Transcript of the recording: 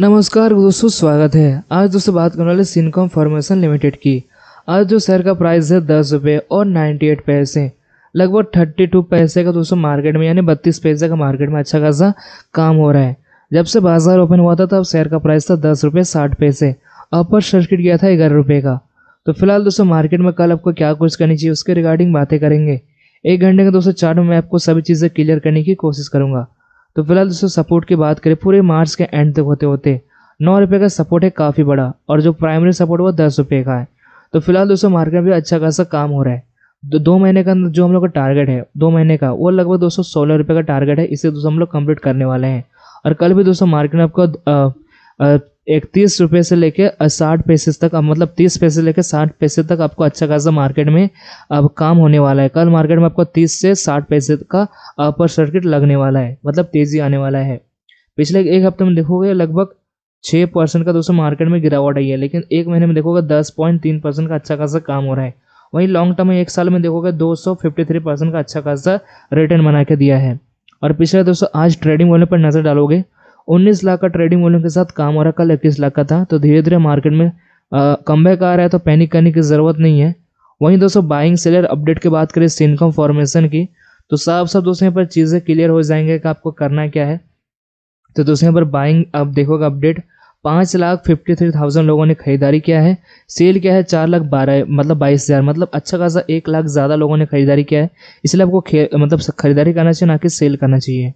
नमस्कार दोस्तों स्वागत है आज दोस्तों बात करने वाले सिनकॉम फॉर्मेशन लिमिटेड की आज जो शेयर का प्राइस है दस रुपये और नाइन्टी एट पैसे लगभग थर्टी टू पैसे का दोस्तों मार्केट में यानी बत्तीस पैसे का मार्केट में अच्छा खासा काम हो रहा है जब से बाजार ओपन हुआ था तब शेयर का प्राइस था दस रुपये साठ पैसे अपर सर्किट गया था ग्यारह रुपये का तो फिलहाल दोस्तों मार्केट में कल आपको क्या कुछ करनी चाहिए उसके रिगार्डिंग बातें करेंगे एक घंटे का दोस्तों चार्ट में मैं आपको सभी चीज़ें क्लियर करने की कोशिश करूँगा तो फिलहाल दोस्तों सपोर्ट की बात करें पूरे मार्च के एंड तक होते होते नौ रुपये का सपोर्ट है काफ़ी बड़ा और जो प्राइमरी सपोर्ट वो दस रुपये का है तो फिलहाल दोस्तों मार्केट में भी अच्छा खासा काम हो रहा है दो दो महीने का जो हम लोग का टारगेट है दो महीने का वो लगभग सौ सोलह रुपये का टारगेट है इसे दोस्तों हम लोग कंप्लीट करने वाले हैं और कल भी दोस्तों मार्केट में आपको इकतीस रुपये से लेकर साठ पैसे तक मतलब तीस पैसे से लेकर साठ पैसे तक आपको अच्छा खासा मार्केट में अब काम होने वाला है कल मार्केट में आपको तीस से साठ पैसे का अपर सर्किट लगने वाला है मतलब तेज़ी आने वाला है पिछले एक हफ्ते में देखोगे लगभग छः परसेंट का दोस्तों मार्केट में गिरावट आई है लेकिन एक महीने में देखोगे दस पॉइंट तीन परसेंट का अच्छा खासा काम हो रहा है वहीं लॉन्ग टर्म में एक साल में देखोगे दो सौ फिफ्टी थ्री परसेंट का अच्छा खासा रिटर्न बना के दिया है और पिछले दोस्तों आज ट्रेडिंग वॉल्यूम पर नज़र डालोगे उन्नीस लाख का ट्रेडिंग वॉल्यूम के साथ काम हो रहा कल इक्कीस लाख का था तो धीरे धीरे मार्केट में कम बैक आ रहा है तो पैनिक करने की ज़रूरत नहीं है वहीं दोस्तों बाइंग सेलर अपडेट की बात करें इनकम फॉर्मेशन की तो साफ साफ दोस्तों यहाँ पर चीज़ें क्लियर हो जाएंगे कि आपको करना क्या है तो दोस्तों यहाँ पर बाइंग आप देखोगे अपडेट पाँच लाख फिफ्टी थ्री थाउजेंड लोगों ने खरीदारी किया है सेल क्या है चार लाख बारह मतलब बाईस हज़ार मतलब अच्छा खासा एक लाख ज़्यादा लोगों ने खरीदारी किया है इसलिए आपको मतलब खरीदारी करना चाहिए ना कि सेल करना चाहिए